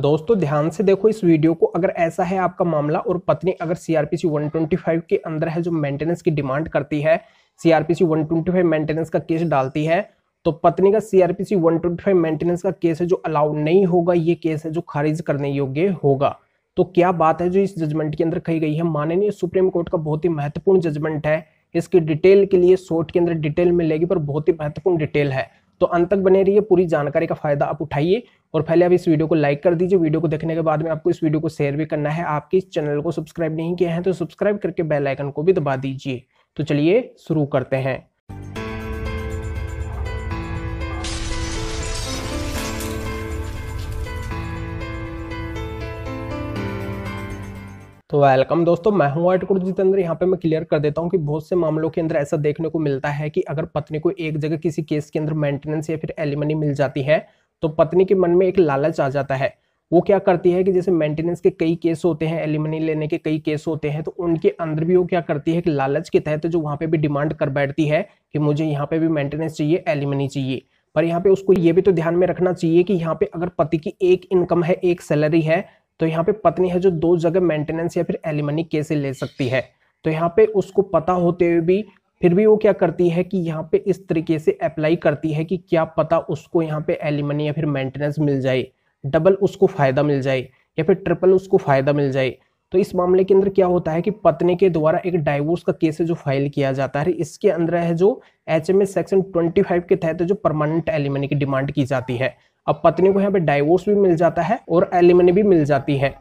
दोस्तों ध्यान से देखो इस वीडियो को अगर ऐसा है आपका मामला और पत्नी अगर सीआरपीसी 125 के अंदर है जो मेंटेनेंस की डिमांड करती है सीआरपीसी 125 मेंटेनेंस का केस डालती है तो पत्नी का सीआरपीसी 125 मेंटेनेंस का केस है जो अलाउड नहीं होगा ये केस है जो खारिज करने योग्य होगा तो क्या बात है जो इस जजमेंट के अंदर कही गई है माननीय सुप्रीम कोर्ट का बहुत ही महत्वपूर्ण जजमेंट है इसकी डिटेल के लिए शॉर्ट के अंदर डिटेल मिलेगी पर बहुत ही महत्वपूर्ण डिटेल है तो अंत तक बने रहिए पूरी जानकारी का फायदा आप उठाइए और पहले आप इस वीडियो को लाइक कर दीजिए वीडियो को देखने के बाद में आपको इस वीडियो को शेयर भी करना है आपके इस चैनल को सब्सक्राइब नहीं किया है तो सब्सक्राइब करके बेल आइकन को भी दबा दीजिए तो चलिए शुरू करते हैं तो वेलकम दोस्तों मैं हूं आर्टिकुल जितेंद्र यहाँ पे मैं क्लियर कर देता हूँ कि बहुत से मामलों के अंदर ऐसा देखने को मिलता है कि अगर पत्नी को एक जगह किसी केस के अंदर मेंटेनेंस या फिर एलिमनी मिल जाती है तो पत्नी के मन में एक लालच आ जाता है वो क्या करती है कि जैसे मेंटेनेंस के कई केस होते हैं एलिमनी लेने के कई केस होते हैं तो उनके अंदर भी वो क्या करती है कि लालच के तहत जो वहाँ पे भी डिमांड कर बैठती है कि मुझे यहाँ पे भी मेंटेनेंस चाहिए एलिमनी चाहिए पर यहाँ पे उसको ये भी तो ध्यान में रखना चाहिए कि यहाँ पे अगर पति की एक इनकम है एक सैलरी है तो यहाँ पे पत्नी है जो दो जगह मेंटेनेंस या फिर एलिमनी कैसे ले सकती है तो यहाँ पे उसको पता होते हुए भी फिर भी वो क्या करती है कि यहाँ पे इस तरीके से अप्लाई करती है कि क्या पता उसको यहाँ पे एलिमनी या फिर मेंटेनेंस मिल जाए डबल उसको फायदा मिल जाए या फिर ट्रिपल उसको फायदा मिल जाए तो इस मामले के अंदर क्या होता है कि पत्नी के द्वारा एक डाइवोर्स का केस जो फाइल किया जाता है इसके अंदर है जो एच सेक्शन 25 के तहत जो परमानेंट एलिमनी की डिमांड की जाती है अब पत्नी को यहाँ पे डाइवोर्स भी मिल जाता है और एलिमनी भी मिल जाती है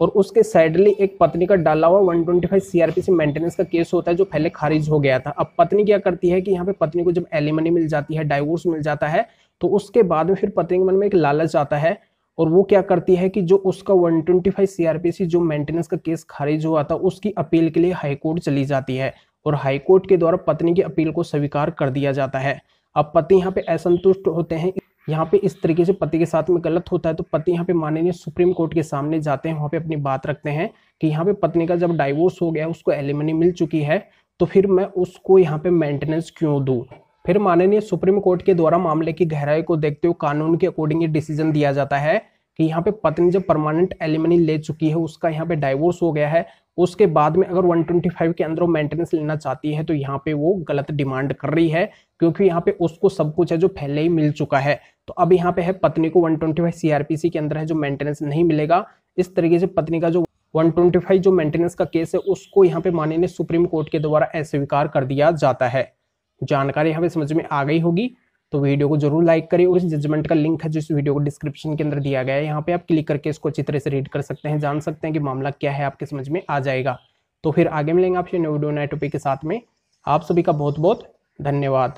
और उसके साइडली एक पत्नी का डाला हुआ 125 ट्वेंटी से मेंटेनेंस का केस होता है जो पहले खारिज हो गया था अब पत्नी क्या करती है कि यहाँ पे पत्नी को जब एलिमनी मिल जाती है डाइवोर्स मिल जाता है तो उसके बाद में फिर पत्नी के मन में एक लालच आता है और वो क्या करती है कि जो उसका 125 ट्वेंटी सीआरपीसी जो मेंटेनेंस का केस खारिज हुआ था उसकी अपील के लिए हाईकोर्ट चली जाती है और हाईकोर्ट के द्वारा पत्नी की अपील को स्वीकार कर दिया जाता है अब पति यहाँ पे असंतुष्ट होते हैं यहाँ पे इस तरीके से पति के साथ में गलत होता है तो पति यहाँ पे माननीय सुप्रीम कोर्ट के सामने जाते हैं वहाँ पे अपनी बात रखते हैं कि यहाँ पे पत्नी का जब डाइवोर्स हो गया उसको एलिमनी मिल चुकी है तो फिर मैं उसको यहाँ पे मेंटेनेंस क्यों दूँ फिर माननीय सुप्रीम कोर्ट के द्वारा मामले की गहराई को देखते हुए कानून के अकॉर्डिंग ये डिसीजन दिया जाता है कि यहाँ पे पत्नी जब परमानेंट एलिमनी ले चुकी है उसका यहाँ पे डाइवोर्स हो गया है उसके बाद में अगर 125 के अंदर वो मेंटेनेंस लेना चाहती है तो यहाँ पे वो गलत डिमांड कर रही है क्योंकि यहाँ पे उसको सब कुछ है जो पहले ही मिल चुका है तो अब यहाँ पे है पत्नी को 125 ट्वेंटी के अंदर है जो मेंटेनेंस नहीं मिलेगा इस तरीके से पत्नी का जो 125 जो मेंटेनेंस का केस है उसको यहाँ पे माननीय सुप्रीम कोर्ट के द्वारा अस्वीकार कर दिया जाता है जानकारी यहाँ पे समझ में आ गई होगी तो वीडियो को जरूर लाइक करें और इस जजमेंट का लिंक है जो इस वीडियो को डिस्क्रिप्शन के अंदर दिया गया है यहाँ पे आप क्लिक करके इसको अच्छी तरह से रीड कर सकते हैं जान सकते हैं कि मामला क्या है आपके समझ में आ जाएगा तो फिर आगे मिलेंगे आपसे न्यू वीडियो नए टॉपिक के साथ में आप सभी का बहुत बहुत धन्यवाद